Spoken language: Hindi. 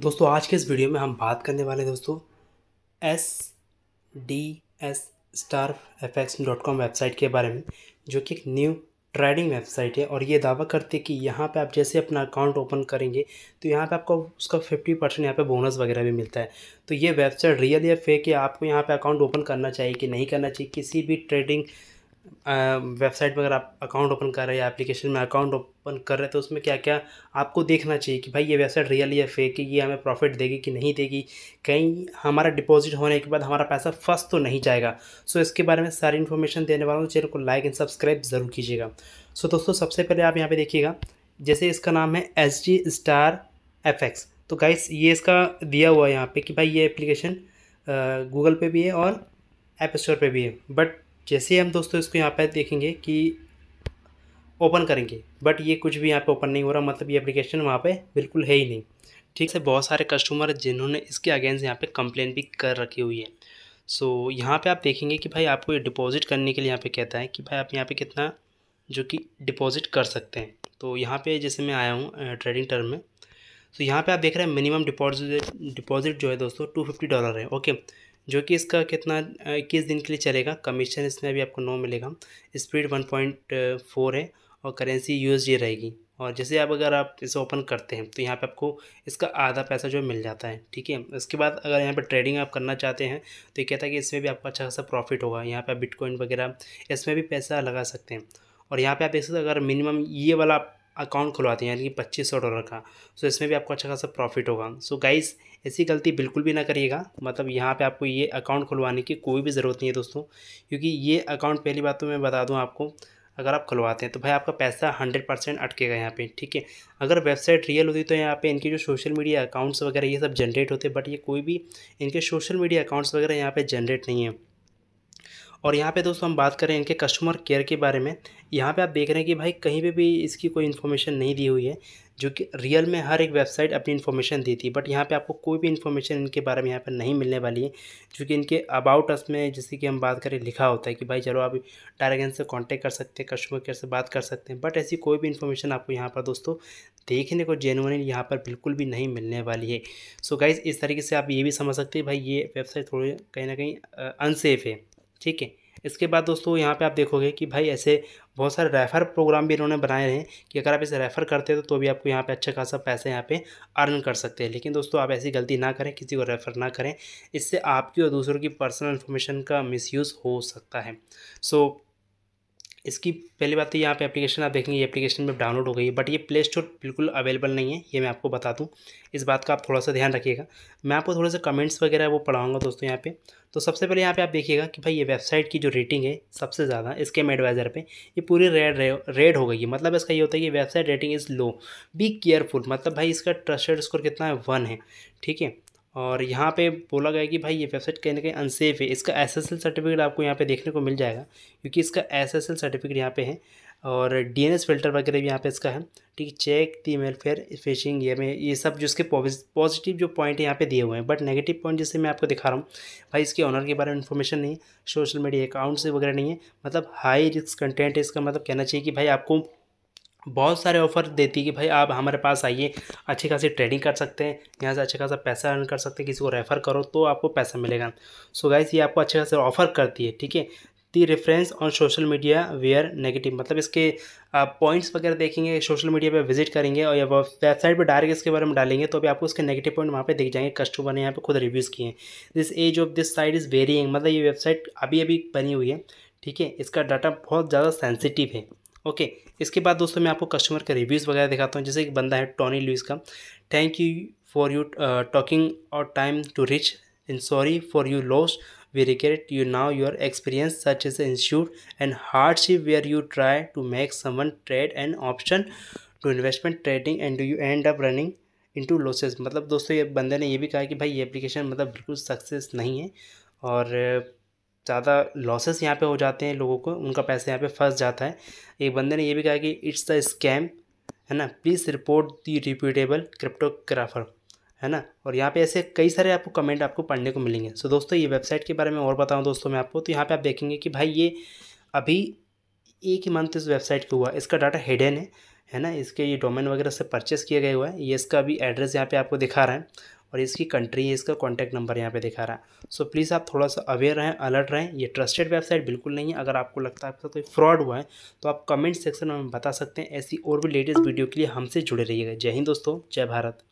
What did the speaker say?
दोस्तों आज के इस वीडियो में हम बात करने वाले दोस्तों S D S star F X dot com website के बारे में जो कि एक न्यू ट्रेडिंग वेबसाइट है और ये दावा करती है कि यहाँ पे आप जैसे अपना अकाउंट ओपन करेंगे तो यहाँ पे आपको उसका फिफ्टी परसेंट यहाँ पर बोनस वगैरह भी मिलता है तो ये वेबसाइट रियल या फेक है आपको यहाँ पे अकाउंट ओपन करना चाहिए कि नहीं करना चाहिए किसी भी ट्रेडिंग वेबसाइट पर अगर आप अकाउंट ओपन कर रहे हैं या एप्लीकेशन में अकाउंट ओपन कर रहे हैं तो उसमें क्या क्या आपको देखना चाहिए कि भाई ये वेबसाइट रियल या फेक है ये हमें प्रॉफिट देगी कि नहीं देगी कहीं हमारा डिपॉजिट होने के बाद हमारा पैसा फंस तो नहीं जाएगा सो इसके बारे में सारी इन्फॉर्मेशन देने वाला हूँ चैनल को लाइक एंड सब्सक्राइब ज़रूर कीजिएगा सो दोस्तों सबसे पहले आप यहाँ पर देखिएगा जैसे इसका नाम है एस स्टार एफ एक्स तो गाइस ये इसका दिया हुआ है यहाँ पर कि भाई ये एप्लीकेशन गूगल पे भी है और ऐप स्टोर पे भी है बट जैसे हम दोस्तों इसको यहाँ पर देखेंगे कि ओपन करेंगे बट ये कुछ भी यहाँ पे ओपन नहीं हो रहा मतलब ये एप्लीकेशन वहाँ पे बिल्कुल है ही नहीं ठीक से बहुत सारे कस्टमर जिन्होंने इसके अगेंस्ट यहाँ पे कंप्लेन भी कर रखी हुई है सो so, यहाँ पे आप देखेंगे कि भाई आपको ये डिपॉजिट करने के लिए यहाँ पे कहता है कि भाई आप यहाँ पे कितना जो कि डिपॉजिट कर सकते हैं तो यहाँ पर जैसे मैं आया हूँ ट्रेडिंग टर्म में तो so, यहाँ पर आप देख रहे हैं मिनिमम डिपॉजिट डिपॉजिट जो है दोस्तों टू फिफ्टी डॉलर है ओके जो कि इसका कितना इक्कीस दिन के लिए चलेगा कमीशन इसमें अभी आपको नो मिलेगा स्पीड वन पॉइंट फोर है और करेंसी यूएसडी रहेगी और जैसे आप अगर आप इसे ओपन करते हैं तो यहाँ पे आपको इसका आधा पैसा जो मिल जाता है ठीक है उसके बाद अगर यहाँ पे ट्रेडिंग आप करना चाहते हैं तो ये कहता है कि इसमें भी आपको अच्छा खासा प्रॉफिट होगा यहाँ पे आप बिटकॉइन वगैरह इसमें भी पैसा लगा सकते हैं और यहाँ पे आप देख सकते अगर मिनिमम ये वाला आप अकाउंट खुलवाते हैं यानी कि पच्चीस सौ डॉलर का सो इसमें भी आपको अच्छा खासा प्रॉफिट होगा सो गाइस ऐसी गलती बिल्कुल भी ना करिएगा मतलब यहाँ पे आपको ये अकाउंट खुलवाने की कोई भी ज़रूरत नहीं है दोस्तों क्योंकि ये अकाउंट पहली बात तो मैं बता दूँ आपको अगर आप खुलवाते हैं तो भाई आपका पैसा हंड्रेड परसेंट अटकेगा यहाँ पे ठीक है अगर वेबसाइट रियल होती तो यहाँ पे इनके जो सोशल मीडिया अकाउंट्स वगैरह ये सब जनरेट होते बट ये कोई भी इनके सोशल मीडिया अकाउंट्स वगैरह यहाँ पे जनरेट नहीं है और यहाँ पे दोस्तों हम बात करें इनके कस्टमर केयर के बारे में यहाँ पे आप देख रहे हैं कि भाई कहीं पे भी इसकी कोई इन्फॉर्मेशन नहीं दी हुई है जो कि रियल में हर एक वेबसाइट अपनी इन्फॉर्मेशन देती है बट यहाँ पे आपको कोई भी इन्फॉर्मेशन इनके बारे में यहाँ पर नहीं मिलने वाली है जो कि इनके अबाउट अस में जैसे कि हम बात करें लिखा होता है कि भाई चलो आप डायरेक्ट इनसे कॉन्टैक्ट कर सकते हैं कस्टमर केयर से बात कर सकते हैं बट ऐसी कोई भी इन्फॉर्मेशन आपको यहाँ पर दोस्तों देखने को जेनुअन यहाँ पर बिल्कुल भी नहीं मिलने वाली है सो so गाइज़ इस तरीके से आप ये भी समझ सकते हैं भाई ये वेबसाइट थोड़ी कहीं ना कहीं अनसेफ़ है ठीक है इसके बाद दोस्तों यहाँ पे आप देखोगे कि भाई ऐसे बहुत सारे रेफ़र प्रोग्राम भी इन्होंने बनाए हैं कि अगर आप इसे रेफ़र करते हो तो भी आपको यहाँ पे अच्छा खासा पैसा यहाँ पे अर्न कर सकते हैं लेकिन दोस्तों आप ऐसी गलती ना करें किसी को रेफ़र ना करें इससे आपकी और दूसरों की पर्सनल इन्फॉर्मेशन का मिस हो सकता है सो so, इसकी पहली बात तो यहाँ पे एप्लीकेशन आप देखेंगे ये एप्लीकेशन में डाउनलोड हो गई है बट ये प्ले स्टोर बिल्कुल अवेलेबल नहीं है ये मैं आपको बता दूँ इस बात का आप थोड़ा सा ध्यान रखिएगा मैं आपको थोड़े से कमेंट्स वगैरह वो पढ़ाऊँगा दोस्तों यहाँ पे तो सबसे पहले यहाँ पे आप देखिएगा कि भाई ये वेबसाइट की जो रेटिंग है सबसे ज़्यादा स्केम एडवाइज़र पर ये पूरी रेड रेड हो गई है मतलब इसका ये होता है कि website rating is low be careful मतलब भाई इसका ट्रस्टेड स्कोर कितना है वन है ठीक है और यहाँ पे बोला गया कि भाई ये वेबसाइट कहीं ना कहीं अनसेफ है इसका एसएसएल सर्टिफिकेट आपको यहाँ पे देखने को मिल जाएगा क्योंकि इसका एसएसएल सर्टिफिकेट यहाँ पे है और डीएनएस फिल्टर वगैरह भी यहाँ पे इसका है ठीक है check the mail fair phishing ये में ये सब जो इसके पॉजिटिव जो पॉइंट यहाँ पे दिए हुए हैं बट नेगेटिव पॉइंट जैसे मैं आपको दिखा रहा हूँ भाई इसके ऑनर के बारे में इन्फॉर्मेशन नहीं है सोशल मीडिया अकाउंट्स वगैरह नहीं है मतलब हाई रिस्क कंटेंट है इसका मतलब कहना चाहिए कि भाई आपको बहुत सारे ऑफर देती है कि भाई आप हमारे पास आइए अच्छी खासी ट्रेडिंग कर सकते हैं यहाँ से अच्छा खासा पैसा अर्न कर सकते हैं किसी को रेफ़र करो तो आपको पैसा मिलेगा सो so गाइस ये आपको अच्छे खासे ऑफर करती है ठीक है the reference on social media where negative मतलब इसके आप पॉइंट्स वगैरह देखेंगे सोशल मीडिया पे विजिट करेंगे और या वेबसाइट पे डायरेक्ट इसके बारे में डालेंगे तो अभी आपको उसके नेगेटिव पॉइंट वहाँ पे दिख जाएंगे कस्टमर ने यहाँ पे खुद रिव्यूज़ किए हैं this age of this site is varying मतलब ये वेबसाइट अभी अभी बनी हुई है ठीक है इसका डाटा बहुत ज़्यादा सेंसिटिव है ओके okay, इसके बाद दोस्तों मैं आपको कस्टमर का रिव्यूज़ वगैरह दिखाता हूँ जैसे एक बंदा है टॉनी लुइस का thank you for you talking और time to reach and sorry for you loss we regret you now your experience such is institute and hardship where you try to make someone trade and option to investment trading and do you end up running to losses मतलब दोस्तों ये बंदे ने ये भी कहा कि भाई ये एप्लीकेशन मतलब बिल्कुल सक्सेस नहीं है और ज़्यादा लॉसेस यहाँ पे हो जाते हैं लोगों को उनका पैसा यहाँ पे फंस जाता है एक बंदे ने ये भी कहा कि इट्स द स्कैम है ना please report the reputable cryptographer है ना और यहाँ पे ऐसे कई सारे आपको कमेंट आपको पढ़ने को मिलेंगे सो दोस्तों ये वेबसाइट के बारे में और बताऊँ दोस्तों मैं आपको तो यहाँ पर आप देखेंगे कि भाई ये अभी एक ही मंथ इस वेबसाइट का हुआ इसका डाटा हिडन है है ना इसके ये डोमेन वगैरह से परचेस किया गया हुआ है ये इसका अभी एड्रेस यहाँ पे आपको दिखा रहा है और इसकी कंट्री है इसका कॉन्टैक्ट नंबर यहाँ पे दिखा रहा है सो so, प्लीज़ आप थोड़ा सा अवेयर रहें अलर्ट रहें ये ट्रस्टेड वेबसाइट बिल्कुल नहीं है अगर आपको लगता है आपका कोई फ्रॉड हुआ है तो आप कमेंट सेक्शन में बता सकते हैं ऐसी और भी लेटेस्ट वीडियो के लिए हमसे जुड़े रहिएगा जय हिंद दोस्तों जय भारत